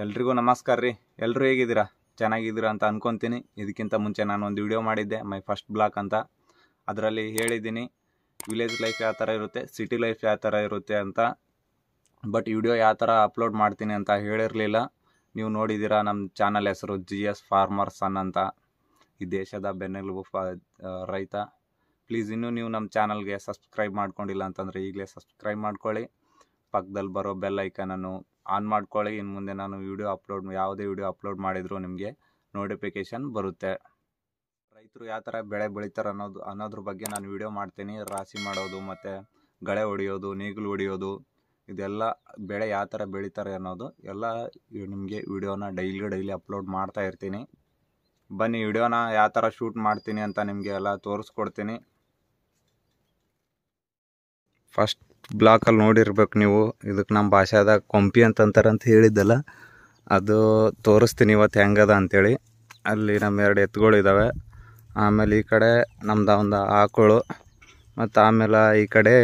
ಎಲ್ರಿಗೂ ನಮಸ್ಕಾರ ರೀ ಎಲ್ಲರೂ ಹೇಗಿದ್ದೀರಾ ಚೆನ್ನಾಗಿದ್ದೀರಾ ಅಂತ ಅಂದ್ಕೊತೀನಿ ಇದಕ್ಕಿಂತ ಮುಂಚೆ ನಾನು ಒಂದು ವಿಡಿಯೋ ಮಾಡಿದ್ದೆ ಮೈ ಫಸ್ಟ್ ಬ್ಲಾಕ್ ಅಂತ ಅದರಲ್ಲಿ ಹೇಳಿದ್ದೀನಿ ವಿಲೇಜ್ ಲೈಫ್ ಯಾವ ಥರ ಇರುತ್ತೆ ಸಿಟಿ ಲೈಫ್ ಯಾವ ಥರ ಇರುತ್ತೆ ಅಂತ ಬಟ್ ವಿಡಿಯೋ ಯಾವ ಥರ ಅಪ್ಲೋಡ್ ಮಾಡ್ತೀನಿ ಅಂತ ಹೇಳಿರಲಿಲ್ಲ ನೀವು ನೋಡಿದ್ದೀರಾ ನಮ್ಮ ಚಾನಲ್ ಹೆಸರು ಜಿ ಎಸ್ ಫಾರ್ಮರ್ ಸನ್ ಅಂತ ಈ ದೇಶದ ಬೆನ್ನೆಲುಬು ಫ ರೈತ ಪ್ಲೀಸ್ ಇನ್ನೂ ನೀವು ನಮ್ಮ ಚಾನಲ್ಗೆ ಸಬ್ಸ್ಕ್ರೈಬ್ ಮಾಡ್ಕೊಂಡಿಲ್ಲ ಅಂತಂದರೆ ಈಗಲೇ ಸಬ್ಸ್ಕ್ರೈಬ್ ಮಾಡ್ಕೊಳ್ಳಿ ಪಕ್ಕದಲ್ಲಿ ಬರೋ ಬೆಲ್ ಐಕನನ್ನು ಆನ್ ಮಾಡ್ಕೊಳ್ಳಿ ಇನ್ನು ಮುಂದೆ ನಾನು ವೀಡಿಯೋ ಅಪ್ಲೋಡ್ ಯಾವುದೇ ವೀಡಿಯೋ ಅಪ್ಲೋಡ್ ಮಾಡಿದರೂ ನಿಮಗೆ ನೋಟಿಫಿಕೇಷನ್ ಬರುತ್ತೆ ರೈತರು ಯಾವ ಥರ ಬೆಳೆ ಬೆಳೀತಾರೆ ಅನ್ನೋದು ಅನ್ನೋದ್ರ ಬಗ್ಗೆ ನಾನು ವೀಡಿಯೋ ಮಾಡ್ತೀನಿ ರಾಶಿ ಮಾಡೋದು ಮತ್ತು ಗಳೆ ಹೊಡೆಯೋದು ನೇಗಿಲು ಹೊಡೆಯೋದು ಇದೆಲ್ಲ ಬೆಳೆ ಯಾವ ಥರ ಬೆಳೀತಾರೆ ಅನ್ನೋದು ಎಲ್ಲ ನಿಮಗೆ ವೀಡಿಯೋನ ಡೈಲಿ ಡೈಲಿ ಅಪ್ಲೋಡ್ ಮಾಡ್ತಾ ಇರ್ತೀನಿ ಬನ್ನಿ ವಿಡಿಯೋನ ಯಾವ ಥರ ಶೂಟ್ ಮಾಡ್ತೀನಿ ಅಂತ ನಿಮಗೆ ಎಲ್ಲ ತೋರಿಸ್ಕೊಡ್ತೀನಿ ಫಸ್ಟ್ ಬ್ಲಾಕಲ್ಲಿ ನೋಡಿರ್ಬೇಕು ನೀವು ಇದಕ್ಕೆ ನಮ್ಮ ಭಾಷೆದಾಗ ಕೊಂಪಿ ಅಂತಂತಾರೆ ಅಂತ ಹೇಳಿದ್ದಲ್ಲ ಅದು ತೋರಿಸ್ತೀನಿ ಇವತ್ತು ಹೆಂಗದ ಅಂಥೇಳಿ ಅಲ್ಲಿ ನಮ್ಮ ಎರಡು ಎತ್ತುಗಳು ಇದ್ದಾವೆ ಆಮೇಲೆ ಈ ಕಡೆ ನಮ್ದು ಒಂದು ಆಕಳು ಮತ್ತು ಆಮೇಲೆ ಈ ಕಡೆ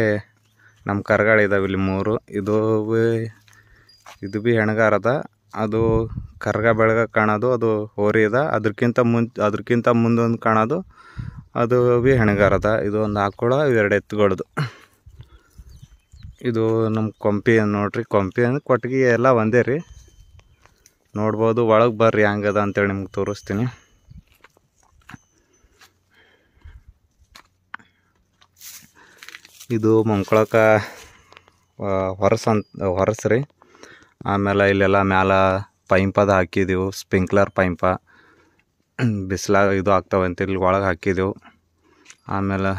ನಮ್ಮ ಕರ್ಗಳಿದ್ದಾವೆ ಇಲ್ಲಿ ಮೂರು ಇದು ಭೀ ಇದು ಭೀ ಹೆಣಗಾರದ ಅದು ಕರ್ಗ ಬೆಳಗ ಕಾಣೋದು ಅದು ಹೋರಿ ಅದ ಅದಕ್ಕಿಂತ ಮುಂಚೆ ಅದಕ್ಕಿಂತ ಮುಂದೊಂದು ಕಾಣೋದು ಅದು ಭೀ ಹೆಣಗಾರದ ಇದು ಒಂದು ಆಕಳ ಇವೆರಡು ಎತ್ತುಗಳದು ಇದು ನಮ್ಮ ಕೊಂಪಿ ನೋಡ್ರಿ ಕೊಂಪಿ ಅಂದ್ರೆ ಕೊಟ್ಟಿಗೆ ಎಲ್ಲ ಒಂದೇ ರೀ ನೋಡ್ಬೋದು ಒಳಗೆ ಬರ್ರಿ ಹಂಗದ ಅಂತೇಳಿ ನಿಮ್ಗೆ ತೋರಿಸ್ತೀನಿ ಇದು ಮಂಕೊಳಕ ಹೊರಸ ಅಂತ ರೀ ಆಮೇಲೆ ಇಲ್ಲೆಲ್ಲ ಮ್ಯಾಲ ಪೈಂಪದ ಹಾಕಿದ್ದೆವು ಸ್ಪಿಂಕ್ಲರ್ ಪೈಂಪ ಬಿಸಿಲಾಗ ಇದು ಅಂತ ಇಲ್ಲಿ ಒಳಗೆ ಹಾಕಿದ್ದೆವು ಆಮೇಲೆ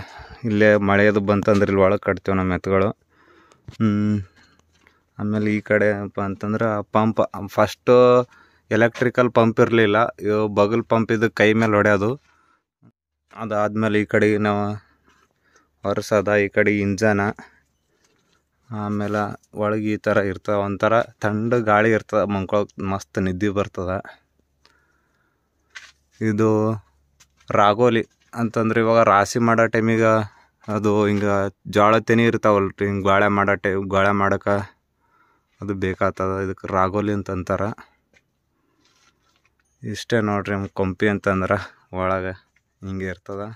ಇಲ್ಲೇ ಮಳೆಯದು ಬಂತಂದ್ರೆ ಇಲ್ಲಿ ಒಳಗೆ ಕಟ್ತೇವೆ ನಮ್ಮ ಎತ್ತುಗಳು ಆಮೇಲೆ ಈ ಕಡೆ ಏನಪ್ಪ ಅಂತಂದ್ರೆ ಪಂಪ್ ಫಸ್ಟು ಎಲೆಕ್ಟ್ರಿಕಲ್ ಪಂಪ್ ಇರಲಿಲ್ಲ ಇವು ಬಗಲ್ ಪಂಪ್ ಇದು ಕೈ ಮೇಲೆ ಹೊಡೆಯೋದು ಅದಾದಮೇಲೆ ಈ ಕಡೆ ನಾವು ಹೊರಸದ ಈ ಕಡೆ ಇಂಜನ ಆಮೇಲೆ ಒಳಗೆ ಈ ಥರ ಇರ್ತದೆ ಒಂಥರ ತಂಡ ಗಾಳಿ ಇರ್ತದೆ ಮಂಕೊಳಕ್ಕೆ ಮಸ್ತ್ ನಿದ್ದೆ ಬರ್ತದೆ ಇದು ರಾಗೋಲಿ ಅಂತಂದ್ರೆ ಇವಾಗ ರಾಶಿ ಮಾಡೋ ಟೈಮಿಗೆ ಅದು ಹಿಂಗೆ ಜೋಳ ತೆನಿ ಇರ್ತಾವಲ್ಲ ರೀ ಹಿಂಗೆ ಗಾಳೆ ಮಾಡೋ ಟೈ ಗಾಳೆ ಮಾಡೋಕೆ ಅದು ಬೇಕಾಗ್ತದ ಇದಕ್ಕೆ ರಾಗೋಲಿ ಅಂತ ಅಂತಾರೆ ಇಷ್ಟೇ ನೋಡ್ರಿ ಕೊಂಪಿ ಅಂತಂದ್ರೆ ಒಳಗೆ ಹಿಂಗೆ ಇರ್ತದೆ